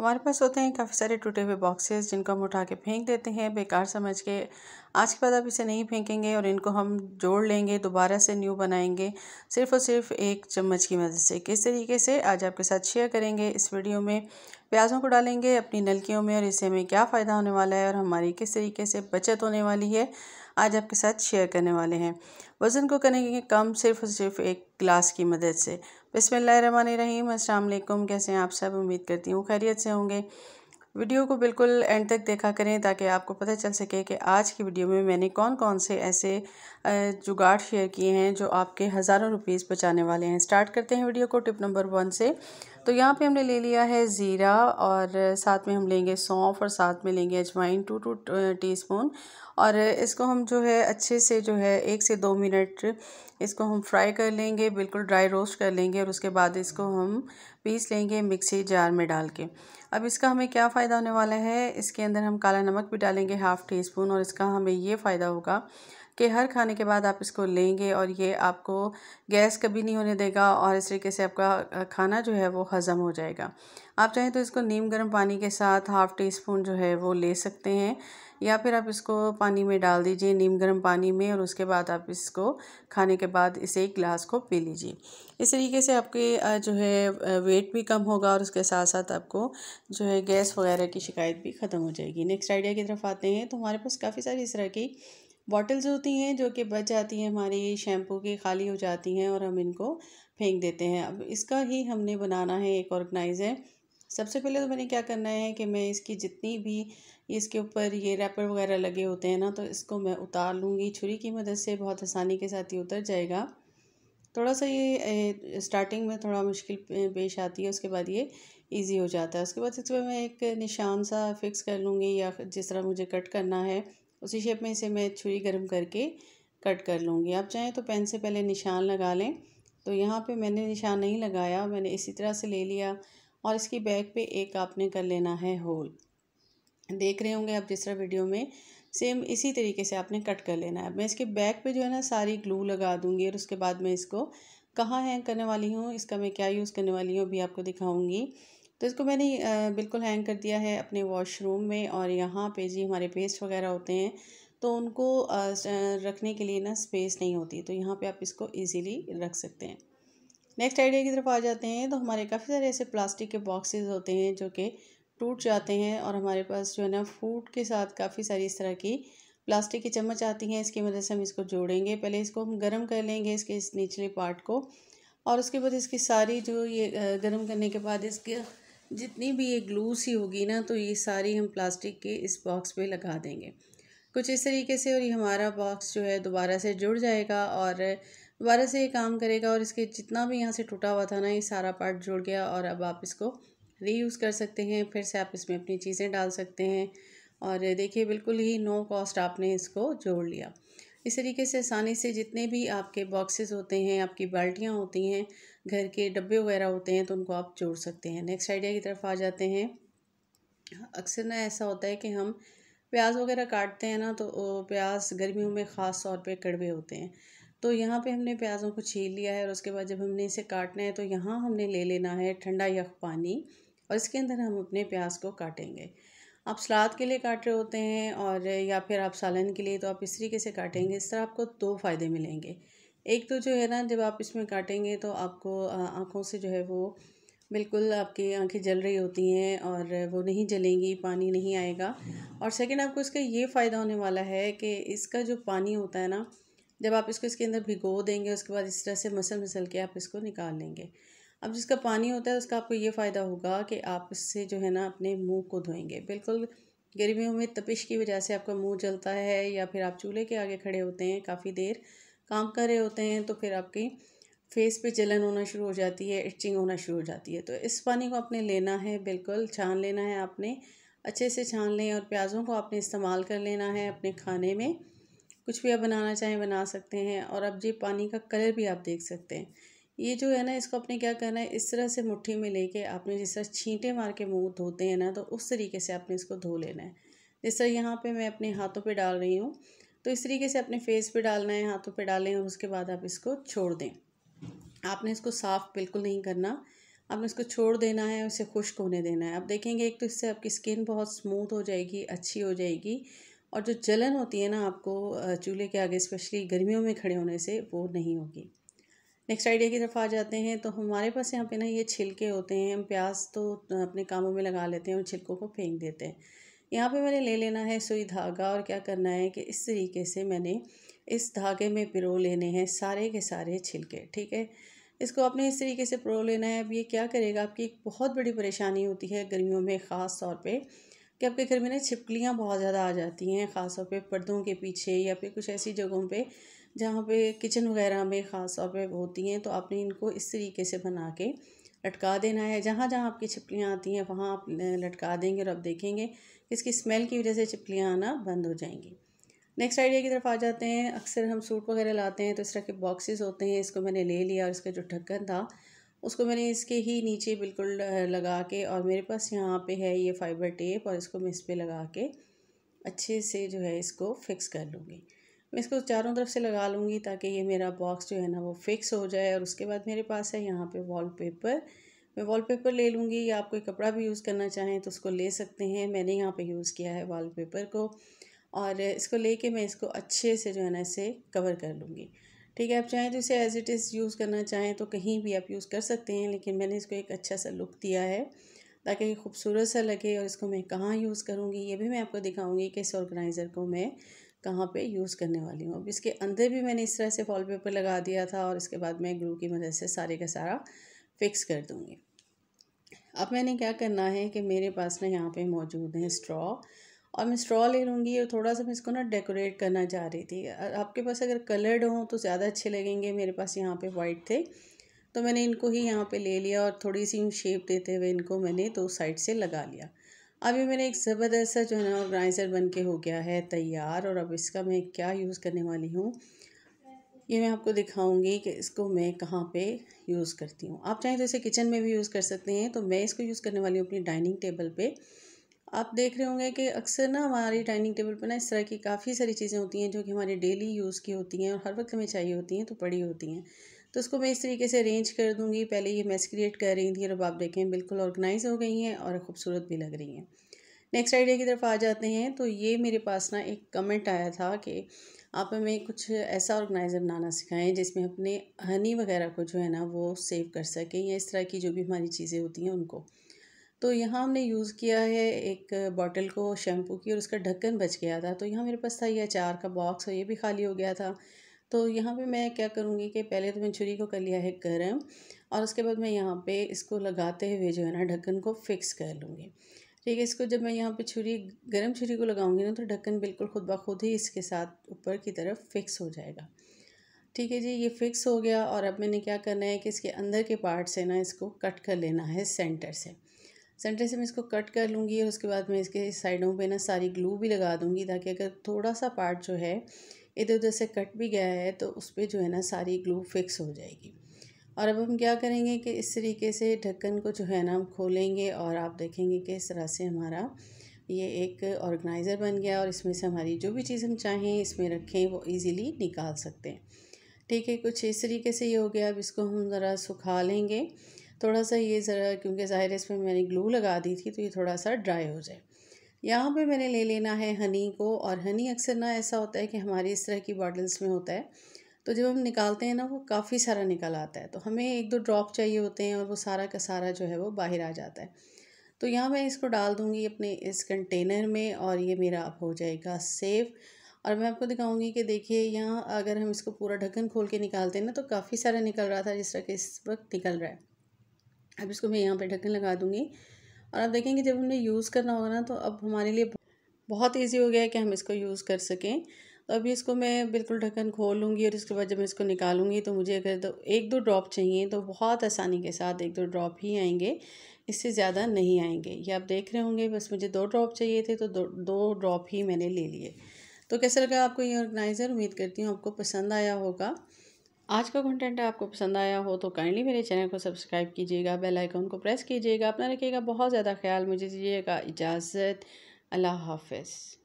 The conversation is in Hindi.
हमारे पास होते हैं काफ़ी सारे टूटे हुए बॉक्सेस जिनको हम उठा के फेंक देते हैं बेकार समझ के आज के बाद आप इसे नहीं फेंकेंगे और इनको हम जोड़ लेंगे दोबारा से न्यू बनाएंगे सिर्फ और सिर्फ एक चम्मच की मदद से किस तरीके से आज आपके साथ शेयर करेंगे इस वीडियो में प्याज़ों को डालेंगे अपनी नलकियों में और इससे हमें क्या फ़ायदा होने वाला है और हमारी किस तरीके से बचत होने वाली है आज आपके साथ शेयर करने वाले हैं वज़न को करेंगे कम सिर्फ और सिर्फ एक ग्लास की मदद से बसमीम अल्लाम कैसे हैं आप सब उम्मीद करती हूँ खैरियत से होंगे वीडियो को बिल्कुल एंड तक देखा करें ताकि आपको पता चल सके कि आज की वीडियो में मैंने कौन कौन से ऐसे जुगाड़ शेयर किए हैं जो आपके हज़ारों रुपीस बचाने वाले हैं स्टार्ट करते हैं वीडियो को टिप नंबर वन से तो यहाँ पे हमने ले लिया है ज़ीरा और साथ में हम लेंगे सौंफ और साथ में लेंगे अजवाइन टू टू टीस्पून और इसको हम जो है अच्छे से जो है एक से दो मिनट इसको हम फ्राई कर लेंगे बिल्कुल ड्राई रोस्ट कर लेंगे और उसके बाद इसको हम पीस लेंगे मिक्सी जार में डाल के अब इसका हमें क्या फ़ायदा होने वाला है इसके अंदर हम काला नमक भी डालेंगे हाफ़ टी स्पून और इसका हमें ये फ़ायदा होगा कि हर खाने के बाद आप इसको लेंगे और ये आपको गैस कभी नहीं होने देगा और इस तरीके से आपका खाना जो है वो हज़म हो जाएगा आप चाहें तो इसको नीम गर्म पानी के साथ हाफ़ टी स्पून जो है वो ले सकते हैं या फिर आप इसको पानी में डाल दीजिए नीम गर्म पानी में और उसके बाद आप इसको खाने के बाद इसे एक गिलास को पी लीजिए इस तरीके से आपके जो है वेट भी कम होगा और उसके साथ साथ आपको जो है गैस वगैरह की शिकायत भी ख़त्म हो जाएगी नेक्स्ट आइडिया की तरफ आते हैं तो हमारे पास काफ़ी सारी इस तरह की बॉटल्स होती हैं जो कि बच जाती हैं हमारी शैम्पू की खाली हो जाती हैं और हम इनको फेंक देते हैं अब इसका ही हमने बनाना है एक ऑर्गेनाइज़र सबसे पहले तो मैंने क्या करना है कि मैं इसकी जितनी भी इसके ऊपर ये रैपर वगैरह लगे होते हैं ना तो इसको मैं उतार लूँगी छुरी की मदद से बहुत आसानी के साथ ये उतर जाएगा थोड़ा सा ये स्टार्टिंग में थोड़ा मुश्किल पेश आती है उसके बाद ये इजी हो जाता है उसके बाद इस पर मैं एक निशान सा फिक्स कर लूँगी या जिस तरह मुझे कट करना है उसी शेप में इसे मैं छुरी गर्म करके कट कर लूँगी आप चाहें तो पेन से पहले निशान लगा लें तो यहाँ पे मैंने निशान नहीं लगाया मैंने इसी तरह से ले लिया और इसकी बैक पे एक आपने कर लेना है होल देख रहे होंगे आप जिस तरह वीडियो में सेम इसी तरीके से आपने कट कर लेना है मैं इसके बैक पे जो है ना सारी ग्लू लगा दूंगी और उसके बाद मैं इसको कहाँ हैंग करने वाली हूँ इसका मैं क्या यूज़ करने वाली हूँ अभी आपको दिखाऊँगी तो इसको मैंने बिल्कुल हैंग कर दिया है अपने वॉशरूम में और यहाँ पे जी हमारे पेस्ट वगैरह होते हैं तो उनको रखने के लिए ना स्पेस नहीं होती तो यहाँ पे आप इसको इजीली रख सकते हैं नेक्स्ट आइडिया की तरफ आ जाते हैं तो हमारे काफ़ी सारे ऐसे प्लास्टिक के बॉक्सेस होते हैं जो कि टूट जाते हैं और हमारे पास जो है ना फूड के साथ काफ़ी सारी इस तरह की प्लास्टिक की चम्मच आती हैं इसकी मदद से हम इसको जोड़ेंगे पहले इसको हम गर्म कर लेंगे इसके इस निचले पार्ट को और उसके बाद इसकी सारी जो ये गर्म करने के बाद इसके जितनी भी ये ग्लूस ही होगी ना तो ये सारी हम प्लास्टिक के इस बॉक्स पे लगा देंगे कुछ इस तरीके से और ये हमारा बॉक्स जो है दोबारा से जुड़ जाएगा और दोबारा से ये काम करेगा और इसके जितना भी यहाँ से टूटा हुआ था ना ये सारा पार्ट जुड़ गया और अब आप इसको रीयूज़ कर सकते हैं फिर से आप इसमें अपनी चीज़ें डाल सकते हैं और देखिए बिल्कुल ही नो कॉस्ट आपने इसको जोड़ लिया इस तरीके से आसानी से जितने भी आपके बॉक्सेस होते हैं आपकी बाल्टियाँ होती हैं घर के डब्बे वगैरह होते हैं तो उनको आप जोड़ सकते हैं नेक्स्ट आइडिया की तरफ आ जाते हैं अक्सर ना ऐसा होता है कि हम प्याज वगैरह काटते हैं ना तो प्याज गर्मियों में ख़ास तौर पे कड़वे होते हैं तो यहाँ पे हमने प्याज़ों को छील लिया है और उसके बाद जब हमने इसे काटना है तो यहाँ हमने ले लेना है ठंडा यख पानी और इसके अंदर हम अपने प्याज को काटेंगे आप सलाद के लिए काट रहे होते हैं और या फिर आप सालन के लिए तो आप इस तरीके से काटेंगे इस तरह आपको दो फ़ायदे मिलेंगे एक तो जो है ना जब आप इसमें काटेंगे तो आपको आँखों से जो है वो बिल्कुल आपकी आंखें जल रही होती हैं और वो नहीं जलेंगी पानी नहीं आएगा और सेकंड आपको इसका ये फ़ायदा होने वाला है कि इसका जो पानी होता है ना जब आप इसको इसके अंदर भिगो देंगे उसके बाद इस तरह से मसल मसल के आप इसको निकाल लेंगे अब जिसका पानी होता है उसका आपको ये फ़ायदा होगा कि आप इससे जो है ना अपने मुंह को धोएंगे बिल्कुल गर्मियों में तपिश की वजह से आपका मुंह जलता है या फिर आप चूल्हे के आगे खड़े होते हैं काफ़ी देर काम कर रहे होते हैं तो फिर आपकी फेस पे जलन होना शुरू हो जाती है इचिंग होना शुरू हो जाती है तो इस पानी को आपने लेना है बिल्कुल छान लेना है आपने अच्छे से छान लें और प्याज़ों को आपने इस्तेमाल कर लेना है अपने खाने में कुछ भी आप बनाना चाहें बना सकते हैं और अब ये पानी का कलर भी आप देख सकते हैं ये जो है ना इसको अपने क्या करना है इस तरह से मुट्ठी में लेके आपने जिस तरह छींटे मार के मुँह धोते हैं ना तो उस तरीके से आपने इसको धो लेना है जिस तरह यहाँ पे मैं अपने हाथों पे डाल रही हूँ तो इस तरीके से अपने फेस पे डालना है हाथों पे डालें और उसके बाद आप इसको छोड़ दें आपने इसको साफ़ बिल्कुल नहीं करना आपने इसको छोड़ देना है उसे खुश्क होने देना है आप देखेंगे एक तो इससे आपकी स्किन बहुत स्मूथ हो जाएगी अच्छी हो जाएगी और जो जलन होती है ना आपको चूल्हे के आगे स्पेशली गर्मियों में खड़े होने से वो नहीं होगी नेक्स्ट आइडिया की तरफ आ जाते हैं तो हमारे पास यहाँ पे ना ये छिलके होते हैं हम प्याज तो अपने कामों में लगा लेते हैं और छिलकों को फेंक देते हैं यहाँ पे मैंने ले लेना है सुई धागा और क्या करना है कि इस तरीके से मैंने इस धागे में पिरो लेने हैं सारे के सारे छिलके ठीक है इसको आपने इस तरीके से पिरो लेना है अब ये क्या करेगा आपकी एक बहुत बड़ी परेशानी होती है गर्मियों में ख़ास तौर पर कि आपके घर में ना छिपकलियाँ बहुत ज़्यादा आ जाती हैं ख़ास तौर पर पर्दों के पीछे या फिर कुछ ऐसी जगहों पर जहाँ पे किचन वगैरह में ख़ास तौर पर होती हैं तो आपने इनको इस तरीके से बना के लटका देना है जहाँ जहाँ आपकी छिपलियाँ आती हैं वहाँ आप लटका देंगे और आप देखेंगे इसकी स्मेल की वजह से छिपलियाँ आना बंद हो जाएंगी नेक्स्ट आइडिया की तरफ आ जाते हैं अक्सर हम सूट वगैरह लाते हैं तो इस तरह के बॉक्सेस होते हैं इसको मैंने ले लिया और इसका जो ढक्कन था उसको मैंने इसके ही नीचे बिल्कुल लगा के और मेरे पास यहाँ पे है ये फाइबर टेप और इसको मैं इस पर लगा के अच्छे से जो है इसको फिक्स कर लूँगी मैं इसको चारों तरफ से लगा लूँगी ताकि ये मेरा बॉक्स जो है ना वो फिक्स हो जाए और उसके बाद मेरे पास है यहाँ पे वॉलपेपर मैं वॉलपेपर ले लूँगी या आप कोई कपड़ा भी यूज़ करना चाहें तो उसको ले सकते हैं मैंने यहाँ पे यूज़ किया है वॉलपेपर को और इसको लेके मैं इसको अच्छे से जो है ना इसे कवर कर लूँगी ठीक है आप चाहें तो इसे एज़ इट इज़ यूज़ करना चाहें तो कहीं भी आप यूज़ कर सकते हैं लेकिन मैंने इसको एक अच्छा सा लुक दिया है ताकि ये खूबसूरत सा लगे और इसको मैं कहाँ यूज़ करूँगी ये भी मैं आपको दिखाऊँगी कि इस ऑर्गेनाइज़र को मैं कहाँ पे यूज़ करने वाली हूँ अब इसके अंदर भी मैंने इस तरह से वॉल पेपर लगा दिया था और इसके बाद मैं ग्लू की मदद से सारे का सारा फिक्स कर दूँगी अब मैंने क्या करना है कि मेरे पास ना यहाँ पे मौजूद हैं स्ट्रॉ और मैं स्ट्रॉ ले लूँगी और थोड़ा सा मैं इसको ना डेकोरेट करना चाह रही थी आपके पास अगर कलर्ड हों तो ज़्यादा अच्छे लगेंगे मेरे पास यहाँ पर वाइट थे तो मैंने इनको ही यहाँ पर ले लिया और थोड़ी सी शेप देते हुए इनको मैंने दो साइड से लगा लिया अभी मैंने एक ज़बरदस्त सा जो है ना ग्राइंडर बन के हो गया है तैयार और अब इसका मैं क्या यूज़ करने वाली हूँ ये मैं आपको दिखाऊंगी कि इसको मैं कहाँ पे यूज़ करती हूँ आप चाहें तो इसे किचन में भी यूज़ कर सकते हैं तो मैं इसको यूज़ करने वाली हूँ अपनी डाइनिंग टेबल पे आप देख रहे होंगे कि अक्सर ना हमारी डाइनिंग टेबल पर ना इस तरह की काफ़ी सारी चीज़ें होती हैं जो कि हमारे डेली यूज़ की होती हैं और हर वक्त हमें चाहिए होती हैं तो पड़ी होती हैं तो उसको मैं इस तरीके से अरेंज कर दूँगी पहले ये मैस क्रिएट कर रही थी और अब आप देखें बिल्कुल ऑर्गेनाइज हो गई हैं और खूबसूरत भी लग रही हैं नेक्स्ट आइडिया की तरफ आ जाते हैं तो ये मेरे पास ना एक कमेंट आया था कि आप हमें कुछ ऐसा ऑर्गेनाइज़र बनाना सिखाएं जिसमें अपने हनी वगैरह को जो है ना वो सेव कर सकें या इस तरह की जो भी हमारी चीज़ें होती हैं उनको तो यहाँ हमने यूज़ किया है एक बॉटल को शैम्पू की और उसका ढक्कन बच गया था तो यहाँ मेरे पास था ये अचार का बॉक्स और ये भी खाली हो गया था तो यहाँ पे मैं क्या करूँगी कि पहले तो मैंने छुरी को कर लिया है गर्म और उसके बाद मैं यहाँ पे इसको लगाते हुए जो है ना ढक्कन को फिक्स कर लूँगी ठीक है इसको जब मैं यहाँ पे छुरी गर्म छुरी को लगाऊँगी ना तो ढक्कन बिल्कुल खुद ब खुद ही इसके साथ ऊपर की तरफ फिक्स हो जाएगा ठीक है जी ये फिक्स हो गया और अब मैंने क्या करना है कि इसके अंदर के पार्ट से ना इसको कट कर लेना है सेंटर से सेंटर से मैं इसको कट कर लूँगी और उसके बाद मैं इसके साइडों पे ना सारी ग्लू भी लगा दूँगी ताकि अगर थोड़ा सा पार्ट जो है इधर उधर से कट भी गया है तो उस पर जो है ना सारी ग्लू फिक्स हो जाएगी और अब हम क्या करेंगे कि इस तरीके से ढक्कन को जो है ना हम खोलेंगे और आप देखेंगे कि इस तरह से हमारा ये एक ऑर्गेनाइज़र बन गया और इसमें से हमारी जो भी चीज़ हम चाहें इसमें रखें वो इजीली निकाल सकते हैं ठीक है कुछ इस तरीके से ये हो गया अब इसको हम ज़रा सुखा लेंगे थोड़ा सा ये ज़रा क्योंकि ज़ाहिर इसमें मैंने ग्लू लगा दी थी तो ये थोड़ा सा ड्राई हो जाए यहाँ पे मैंने ले लेना है हनी को और हनी अक्सर ना ऐसा होता है कि हमारी इस तरह की बॉटल्स में होता है तो जब हम निकालते हैं ना वो काफ़ी सारा निकल आता है तो हमें एक दो ड्रॉप चाहिए होते हैं और वो सारा का सारा जो है वो बाहर आ जाता है तो यहाँ मैं इसको डाल दूँगी अपने इस कंटेनर में और ये मेरा अब हो जाएगा सेफ़ और मैं आपको दिखाऊंगी कि देखिए यहाँ अगर हम इसको पूरा ढक्कन खोल के निकालते हैं ना तो काफ़ी सारा निकल रहा था जिस तरह के इस वक्त निकल रहा है अब इसको मैं यहाँ पे ढक्कन लगा दूँगी और आप देखेंगे जब हमने यूज़ करना होगा ना तो अब हमारे लिए बहुत ईजी हो गया है कि हम इसको यूज़ कर सकें तो अभी इसको मैं बिल्कुल ढक्कन खोल लूँगी और इसके बाद जब मैं इसको निकालूँगी तो मुझे अगर तो एक दो ड्रॉप चाहिए तो बहुत आसानी के साथ एक दो ड्रॉप ही आएंगे इससे ज़्यादा नहीं आएंगे ये आप देख रहे होंगे बस मुझे दो ड्रॉप चाहिए थे तो दो दो ड्रॉप ही मैंने ले लिए तो कैसा लगा आपको ये ऑर्गेनाइज़र उम्मीद करती हूँ आपको पसंद आया होगा आज का कंटेंट आपको पसंद आया हो तो काइंडली मेरे चैनल को सब्सक्राइब कीजिएगा बेल आइकन को प्रेस कीजिएगा अपना रखिएगा बहुत ज़्यादा ख्याल मुझे दीजिएगा इजाज़त अल्लाह हाफिज़